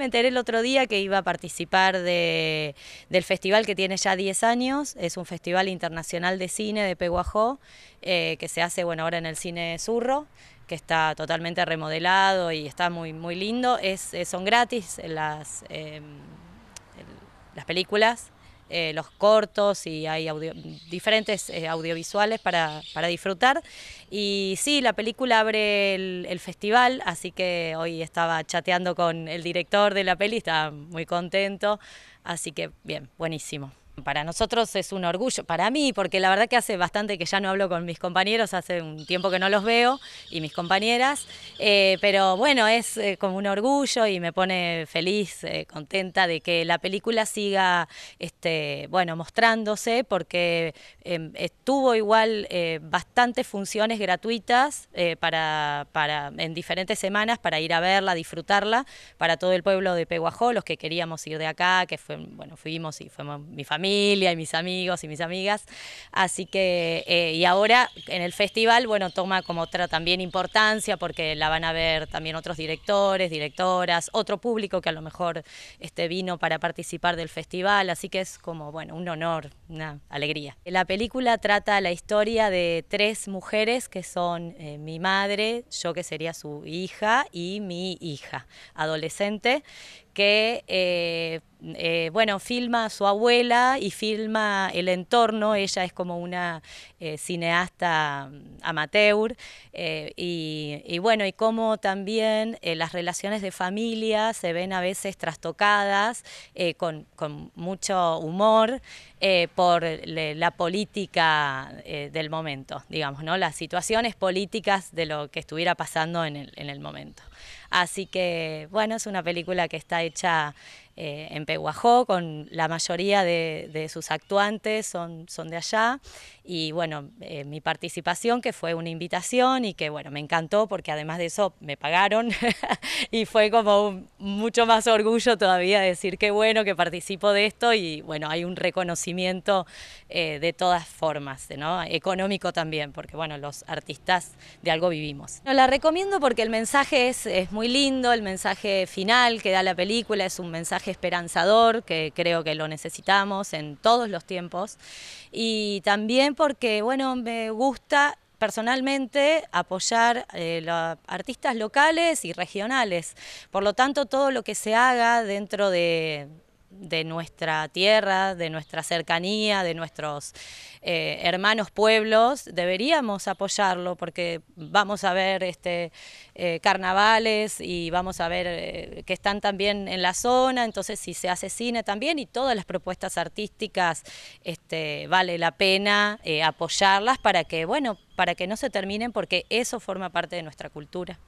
Me enteré el otro día que iba a participar del festival que tiene ya 10 años, es un festival internacional de cine de Peguajó, eh, que se hace bueno, ahora en el cine Zurro, que está totalmente remodelado y está muy, muy lindo. Es, eh, son gratis las, em, las películas, eh, los cortos y hay diferentes eh, audiovisuales para, disfrutar. Y sí, la película abre el, el, festival, así que hoy estaba chateando con el director de la peli, estaba muy contento, así que bien, buenísimo. Para nosotros es un orgullo, para mí, porque la verdad que hace bastante que ya no hablo con mis compañeros, hace un tiempo que no los veo y mis compañeras, eh, pero bueno, es eh, como un orgullo y me pone feliz, eh, contenta de que la película siga, este, bueno, mostrándose, porque em, estuvo igual bastantes funciones gratuitas para, para, en diferentes semanas para ir a verla, disfrutarla, para todo el pueblo de Peguajó, los que queríamos ir de acá, que bueno, fuimos y fuimos mi familia y mis amigos y mis amigas. Así que, eh, y ahora en el festival, bueno, toma como otra también importancia porque la van a ver también otros directores, directoras, otro público que a lo mejor este, vino para participar del festival. Así que es como, bueno, un honor, una alegría. La película trata la historia de tres mujeres que son eh, mi madre, yo que sería su hija y mi hija adolescente que eh, eh, bueno, filma a su abuela y filma el entorno, ella es como una eh, cineasta amateur, y, bueno, y cómo también las relaciones de familia se ven a veces trastocadas con, mucho humor por la política del momento, digamos, ¿no? las situaciones políticas de lo que estuviera pasando en el momento. Así que, bueno, es una película que está hecha eh, en Peguajó, con la mayoría de, sus actuantes son, son de allá. Y bueno, eh, mi participación, que fue una invitación y que bueno, me encantó porque además de eso me pagaron y fue como mucho más orgullo todavía decir qué bueno que participo de esto y bueno, hay un reconocimiento eh, de todas formas, ¿no? económico también, porque bueno, los artistas de algo vivimos. No, la recomiendo porque el mensaje es, es muy lindo, el mensaje final que da la película es un mensaje esperanzador que creo que lo necesitamos en todos los tiempos y también porque, bueno, me gusta personalmente apoyar eh, los artistas locales y regionales. Por lo tanto, todo lo que se haga dentro de, de nuestra tierra, de nuestra cercanía, de nuestros eh, hermanos pueblos, deberíamos apoyarlo porque vamos a ver este, eh, carnavales y vamos a ver eh, que están también en la zona, entonces si se hace cine también y todas las propuestas artísticas este, vale la pena apoyarlas para que, bueno, para que no se terminen porque eso forma parte de nuestra cultura.